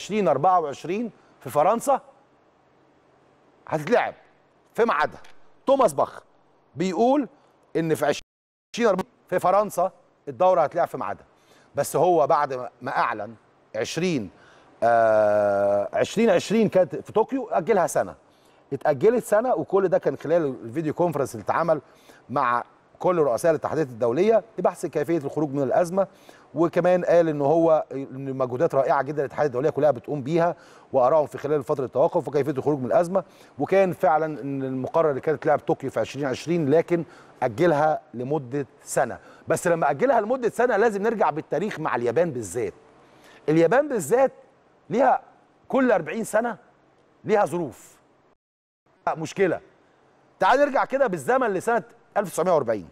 2024 في فرنسا هتتلعب في ميعادها توماس باخ بيقول ان في 2024 في فرنسا الدوره هتلعب في ميعادها بس هو بعد ما اعلن 20 آه 2020 كانت في طوكيو اجلها سنه اتاجلت سنه وكل ده كان خلال الفيديو كونفرنس اللي اتعمل مع كل رؤساء الاتحادات الدوليه لبحث كيفيه الخروج من الازمه وكمان قال ان هو ان مجهودات رائعه جدا الاتحادات الدوليه كلها بتقوم بيها وارائهم في خلال فتره التوقف وكيفيه الخروج من الازمه وكان فعلا ان المقرر اللي كانت لعب طوكيو في 2020 لكن اجلها لمده سنه بس لما اجلها لمده سنه لازم نرجع بالتاريخ مع اليابان بالذات اليابان بالذات ليها كل 40 سنه ليها ظروف مشكله تعال نرجع كده بالزمن لسنه 1940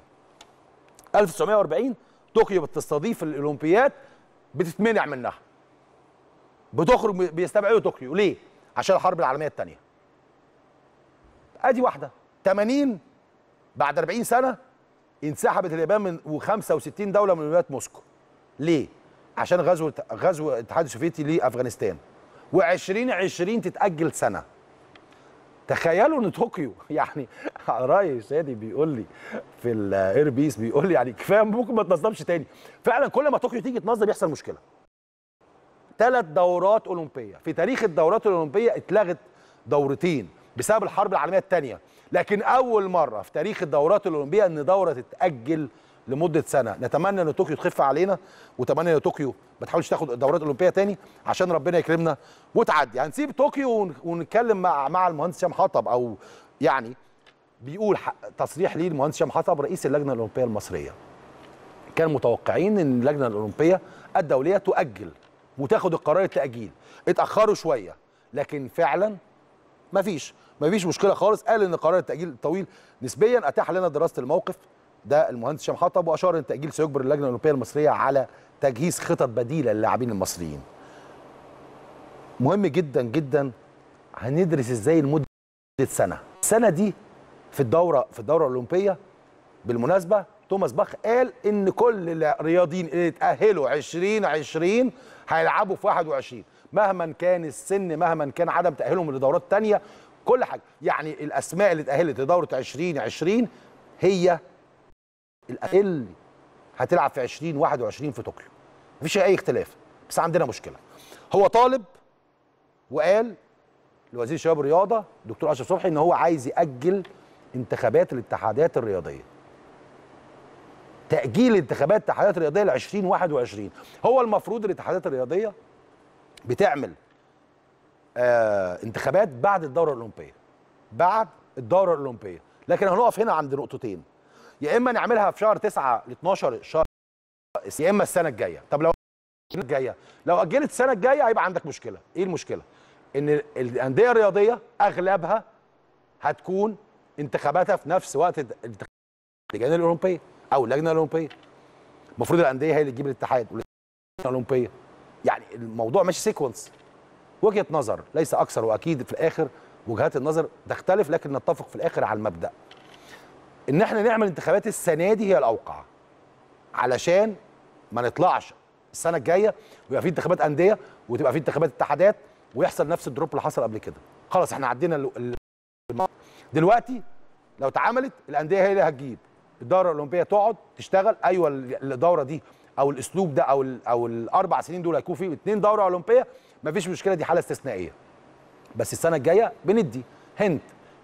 1940 طوكيو بتستضيف الاولمبياد بتتمنع منها بتخرج بيستبعدوا طوكيو ليه عشان الحرب العالميه الثانيه ادي واحده 80 بعد 40 سنه انسحبت اليابان من و65 دوله من ولايات موسكو ليه عشان غزو غزو الاتحاد السوفيتي لافغانستان و2020 تتاجل سنه تخيلوا ان طوكيو يعني راي سادي بيقول لي في الاير بيس بيقول لي يعني كفايه ممكن ما تنظمش تاني فعلا كل ما طوكيو تيجي تنظم يحصل مشكله ثلاث دورات اولمبيه في تاريخ الدورات الاولمبيه اتلغت دورتين بسبب الحرب العالميه الثانيه لكن اول مره في تاريخ الدورات الاولمبيه ان دوره تتاجل لمده سنه نتمنى ان طوكيو تخف علينا واتمنى ان طوكيو ما تحاولش تاخد الدورات الاولمبية تاني عشان ربنا يكرمنا وتعدي هنسيب يعني طوكيو ونتكلم مع مع المهندس هشام حطب او يعني بيقول تصريح ليه المهندس هشام حطب رئيس اللجنه الاولمبيه المصريه كان متوقعين ان اللجنه الاولمبيه الدوليه تؤجل وتاخد القرار التاجيل اتاخروا شويه لكن فعلا مفيش مفيش مشكله خالص قال ان قرار التاجيل الطويل نسبيا اتاح لنا دراسه الموقف ده المهندس هشام حطب واشار ان التاجيل سيجبر اللجنه الاولمبيه المصريه على تجهيز خطط بديله للاعبين المصريين. مهم جدا جدا هندرس ازاي لمده سنه، السنه دي في الدوره في الدوره الاولمبيه بالمناسبه توماس باخ قال ان كل الرياضيين اللي اتاهلوا 2020 هيلعبوا في 21 مهما كان السن مهما كان عدم تاهيلهم لدورات ثانيه كل حاجه يعني الاسماء اللي اتاهلت لدوره 2020 هي الاقل هتلعب في 2021 في طوكيو مفيش اي اختلاف بس عندنا مشكله هو طالب وقال لوزير الشباب والرياضه دكتور اشرف صبحي ان هو عايز ياجل انتخابات الاتحادات الرياضيه تاجيل انتخابات الاتحادات الرياضيه ل 2021 هو المفروض الاتحادات الرياضيه بتعمل آه انتخابات بعد الدوره الاولمبيه بعد الدوره الاولمبيه لكن هنقف هنا عند نقطتين يا اما نعملها في شهر 9 ل 12 شهر يا اما السنه الجايه طب لو السنه الجايه لو اجلت السنه الجايه هيبقى عندك مشكله ايه المشكله ان الانديه الرياضيه اغلبها هتكون انتخاباتها في نفس وقت اللجان الاولمبيه او اللجنه الاولمبيه المفروض الانديه هي اللي تجيب الاتحاد واللجنه الاولمبيه يعني الموضوع ماشي سيكونس وجهه نظر ليس اكثر واكيد في الاخر وجهات النظر تختلف لكن نتفق في الاخر على المبدا ان احنا نعمل انتخابات السنه دي هي الاوقع علشان ما نطلعش السنه الجايه ويبقى في انتخابات انديه وتبقى في انتخابات اتحادات ويحصل نفس الدروب اللي حصل قبل كده خلاص احنا عدينا دلوقتي لو اتعملت الانديه هي اللي هتجيب الدوره الاولمبيه تقعد تشتغل ايوه الدوره دي او الاسلوب ده او ال او الاربع سنين دول هيكون فيه اثنين دوره اولمبيه مفيش مشكله دي حاله استثنائيه بس السنه الجايه بندي هند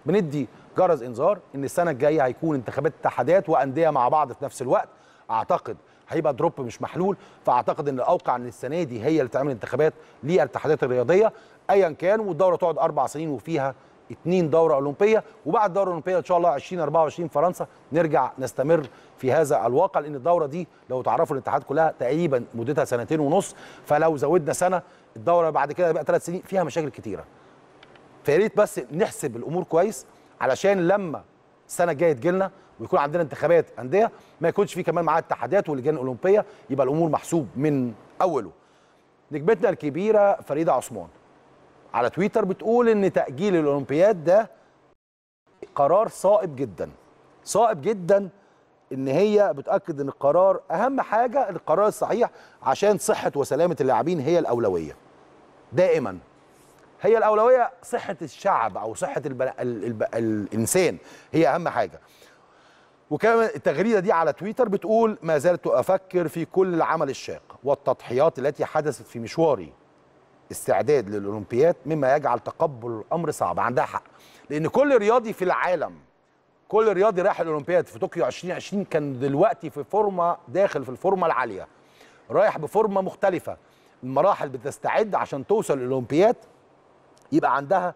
بندي جرس انذار ان السنه الجايه هيكون انتخابات اتحادات وانديه مع بعض في نفس الوقت اعتقد هيبقى دروب مش محلول فاعتقد ان الاوقع ان السنه دي هي اللي تعمل انتخابات للاتحادات الرياضيه ايا كان والدوره تقعد اربع سنين وفيها اثنين دوره اولمبيه وبعد الدوره الاولمبيه ان شاء الله 2024 فرنسا نرجع نستمر في هذا الواقع لان الدوره دي لو تعرفوا الاتحاد كلها تقريبا مدتها سنتين ونص فلو زودنا سنه الدوره بعد كده بقى ثلاث سنين فيها مشاكل كتيره فيا ريت بس نحسب الامور كويس علشان لما السنه الجايه تجي لنا ويكون عندنا انتخابات انديه ما يكونش في كمان معاه اتحادات واللجان الاولمبيه يبقى الامور محسوب من اوله نجمتنا الكبيره فريده عثمان على تويتر بتقول ان تاجيل الاولمبياد ده قرار صائب جدا صائب جدا ان هي بتاكد ان القرار اهم حاجه القرار الصحيح عشان صحه وسلامه اللاعبين هي الاولويه دائما هي الاولويه صحه الشعب او صحه البنا... ال... ال... الانسان هي اهم حاجه وكمان التغريده دي على تويتر بتقول ما زلت افكر في كل العمل الشاق والتضحيات التي حدثت في مشواري استعداد للاولمبياد مما يجعل تقبل الامر صعب عندها حق لان كل رياضي في العالم كل رياضي رايح الاولمبياد في طوكيو 2020 كان دلوقتي في فورمه داخل في الفورمه العاليه رايح بفورمه مختلفه المراحل بتستعد عشان توصل الاولمبياد يبقى عندها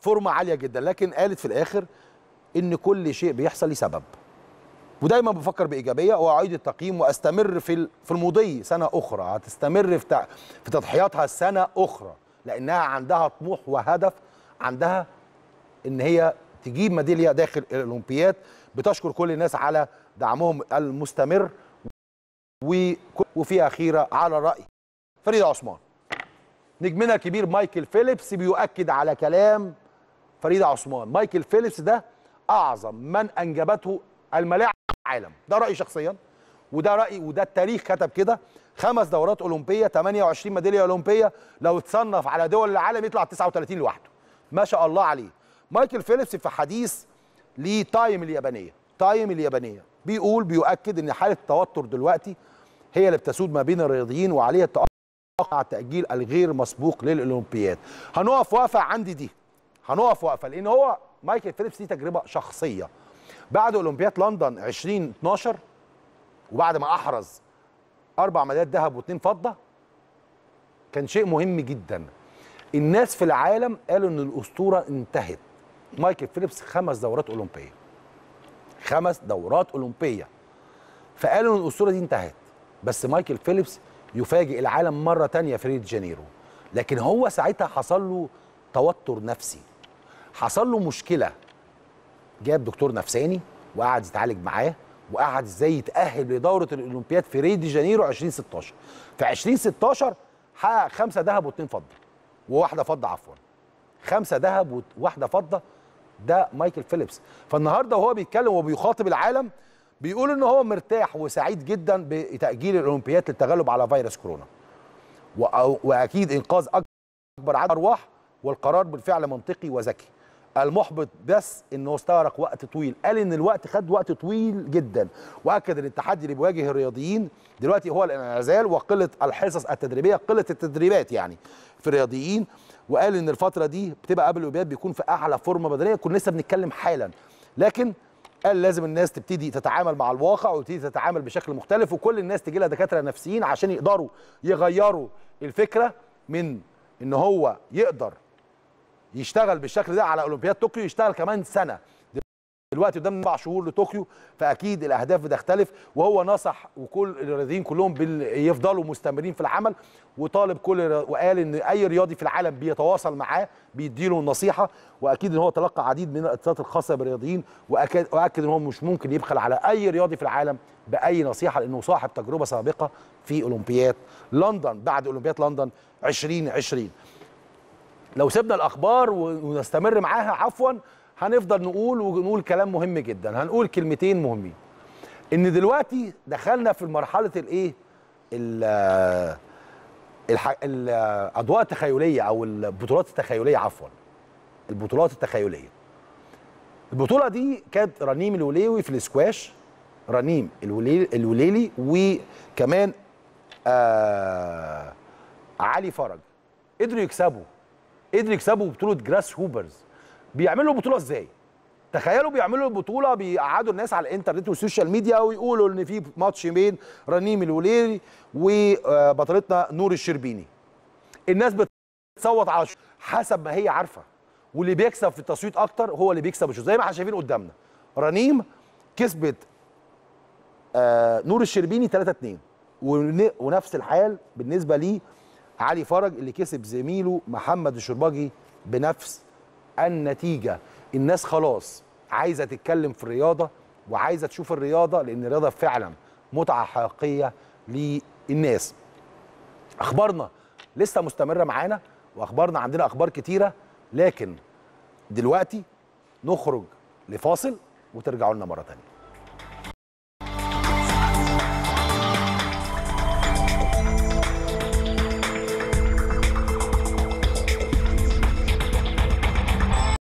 فورمه عاليه جدا لكن قالت في الاخر ان كل شيء بيحصل لسبب سبب ودايما بفكر بايجابيه واعيد التقييم واستمر في في المضي سنه اخرى هتستمر في في تضحياتها سنه اخرى لانها عندها طموح وهدف عندها ان هي تجيب ميداليه داخل الاولمبياد بتشكر كل الناس على دعمهم المستمر وفي اخيره على راي فريد عثمان نجمنا الكبير مايكل فيليبس بيؤكد على كلام فريده عثمان مايكل فيليبس ده اعظم من انجبته الملاعب العالم ده رايي شخصيا وده رايي وده التاريخ كتب كده خمس دورات اولمبيه 28 ميداليه اولمبيه لو اتصنف على دول العالم يطلع 39 لوحده ما شاء الله عليه مايكل فيليبس في حديث لتايم اليابانيه تايم اليابانيه بيقول بيؤكد ان حاله التوتر دلوقتي هي اللي بتسود ما بين الرياضيين وعليها التوتر وقع التاجيل الغير مسبوق للاولمبياد هنقف وقفه عندي دي هنقف وقفه لان هو مايكل فيليبس دي تجربه شخصيه بعد اولمبياد لندن 2012 وبعد ما احرز اربع ميداليات ذهب واثنين فضه كان شيء مهم جدا الناس في العالم قالوا ان الاسطوره انتهت مايكل فيليبس خمس دورات اولمبيه خمس دورات اولمبيه فقالوا ان الاسطوره دي انتهت بس مايكل فيليبس يفاجئ العالم مره تانية في ريو جانيرو لكن هو ساعتها حصل له توتر نفسي حصل له مشكله جاب دكتور نفساني وقعد يتعالج معاه وقعد ازاي يتاهل لدوره الاولمبياد في ريو دي جانيرو 2016 في 2016 حقق خمسه ذهب واثنين فضه وواحده فضه عفوا خمسه ذهب وواحده فضه ده مايكل فيليبس فالنهارده وهو بيتكلم وبيخاطب العالم بيقول ان هو مرتاح وسعيد جدا بتاجيل الاولمبياد للتغلب على فيروس كورونا واكيد انقاذ اكبر عدد ارواح والقرار بالفعل منطقي وذكي المحبط بس انه استغرق وقت طويل قال ان الوقت خد وقت طويل جدا واكد ان التحدي اللي بيواجه الرياضيين دلوقتي هو الانعزال وقله الحصص التدريبيه قله التدريبات يعني في الرياضيين وقال ان الفتره دي بتبقى قبل الاولمبياد بيكون في اعلى فورمه بدنيه كنا لسه بنتكلم حالا لكن قال لازم الناس تبتدي تتعامل مع الواقع وتبتدي تتعامل بشكل مختلف وكل الناس تجي لها دكاتره نفسيين عشان يقدروا يغيروا الفكره من ان هو يقدر يشتغل بالشكل ده على اولمبياد طوكيو يشتغل كمان سنه دلوقتي قدام اربع شهور لطوكيو فاكيد الاهداف بتختلف وهو نصح وكل الرياضيين كلهم يفضلوا مستمرين في العمل وطالب كل وقال ان اي رياضي في العالم بيتواصل معاه بيديله النصيحه واكيد ان هو تلقى عديد من الاتصالات الخاصه بالرياضيين واكد ان هو مش ممكن يبخل على اي رياضي في العالم باي نصيحه لانه صاحب تجربه سابقه في اولمبياد لندن بعد اولمبياد لندن 2020 لو سيبنا الاخبار ونستمر معاها عفوا هنفضل نقول ونقول كلام مهم جدا هنقول كلمتين مهمين ان دلوقتي دخلنا في مرحله الايه الاضواء التخيليه او البطولات التخيليه عفوا البطولات التخيليه البطوله دي كانت رنيم الوليوي في الاسكواش رنيم الوليلي, الوليلي وكمان آه علي فرج قدروا يكسبوا قدروا يكسبوا بطوله جراس هوبرز بيعملوا البطوله ازاي تخيلوا بيعملوا البطوله بيقعدوا الناس على الانترنت والسوشيال ميديا ويقولوا ان في ماتش بين رنيم الوليري وبطلتنا نور الشربيني الناس بتصوت على حسب ما هي عارفه واللي بيكسب في التصويت اكتر هو اللي بيكسب الشوط زي ما احنا شايفين قدامنا رنيم كسبت آه، نور الشربيني 3 2 ونفس الحال بالنسبه لي علي فرج اللي كسب زميله محمد الشرباجي بنفس النتيجه الناس خلاص عايزه تتكلم في الرياضه وعايزه تشوف الرياضه لان الرياضه فعلا متعه حقيقيه للناس اخبارنا لسه مستمره معانا واخبارنا عندنا اخبار كتيره لكن دلوقتي نخرج لفاصل وترجعوا لنا مره ثانيه